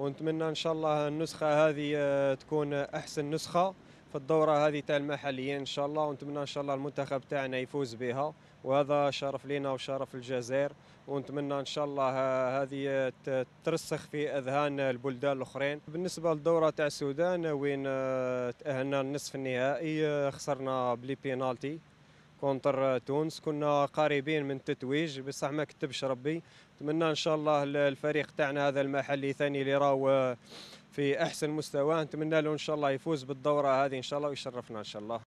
ونتمنى ان شاء الله النسخه هذه آه، تكون احسن نسخه في الدوره هذه تاع المحليين ان شاء الله ونتمنى ان شاء الله المنتخب تاعنا يفوز بها وهذا شرف لنا وشرف الجزائر ونتمنى ان شاء الله آه، هذه ترسخ في اذهان البلدان الاخرين بالنسبه للدوره تاع السودان وين آه، تاهلنا النصف النهائي خسرنا بلي بينالتي كونتر تونس كنا قريبين من التتويج بصح ما كتبش ربي نتمنى ان شاء الله الفريق تاعنا هذا المحلي ثاني اللي راهو في احسن مستوى نتمنى له ان شاء الله يفوز بالدوره هذه ان شاء الله ويشرفنا ان شاء الله